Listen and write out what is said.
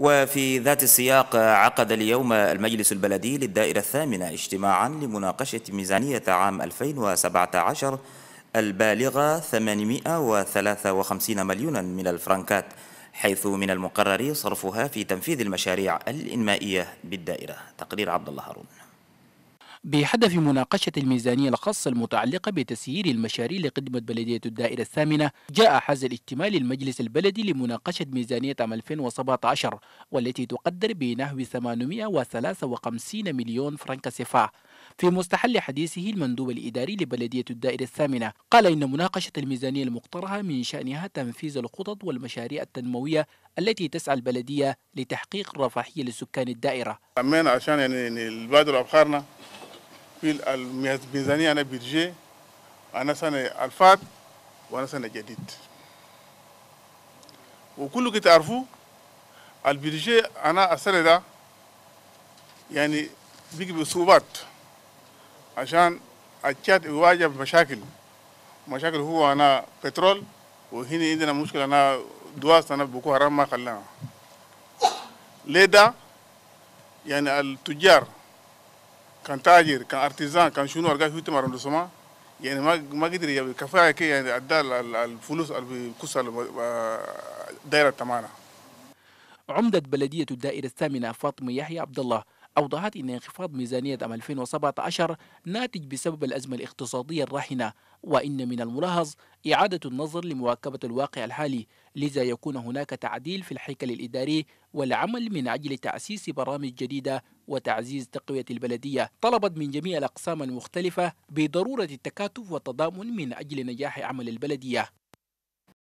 وفي ذات السياق عقد اليوم المجلس البلدي للدائرة الثامنة اجتماعا لمناقشة ميزانية عام 2017 البالغة 853 مليونا من الفرنكات حيث من المقرر صرفها في تنفيذ المشاريع الإنمائية بالدائرة تقرير عبد الله هارون بهدف مناقشة الميزانية الخاصة المتعلقة بتسيير المشاريع لخدمة بلدية الدائرة الثامنة جاء حز الاجتماع للمجلس البلدي لمناقشة ميزانية عام 2017 والتي تقدر بنحو 853 مليون فرنك سفا في مستحل حديثه المندوب الإداري لبلدية الدائرة الثامنة قال إن مناقشة الميزانية المقترحة من شأنها تنفيذ الخطط والمشاريع التنموية التي تسعى البلدية لتحقيق الرفاهية لسكان الدائرة عشان يعني البادر أبخارنا في الميزانية أنا بيرجع أنا سنة الفات وأنا سنة جديد وكل وكلكم تعرفوا البيرجي أنا السنة ده يعني بيجي بصعوبات عشان أكيد يواجه مشاكل مشاكل هو أنا بترول وهنا عندنا مشكلة أنا دواس أنا بوكو حرام ما خلانا ليه ده يعني التجار كان تاجر كان ارتيزان كان شنو ارجع في تم ارندسما يعني ما ما قدر يبي كفايه كي يعني ادى الفلوس اللي بكسر الدائره آه، تمانا عمدة بلدية الدائرة الثامنة فاطمة يحيى عبد الله أوضحت أن انخفاض ميزانية عام 2017 ناتج بسبب الأزمة الاقتصادية الراهنة وإن من الملاحظ إعادة النظر لمواكبة الواقع الحالي لذا يكون هناك تعديل في الهيكل الإداري والعمل من أجل تأسيس برامج جديدة وتعزيز تقوية البلدية طلبت من جميع الأقسام المختلفة بضرورة التكاتف والتضامن من أجل نجاح عمل البلدية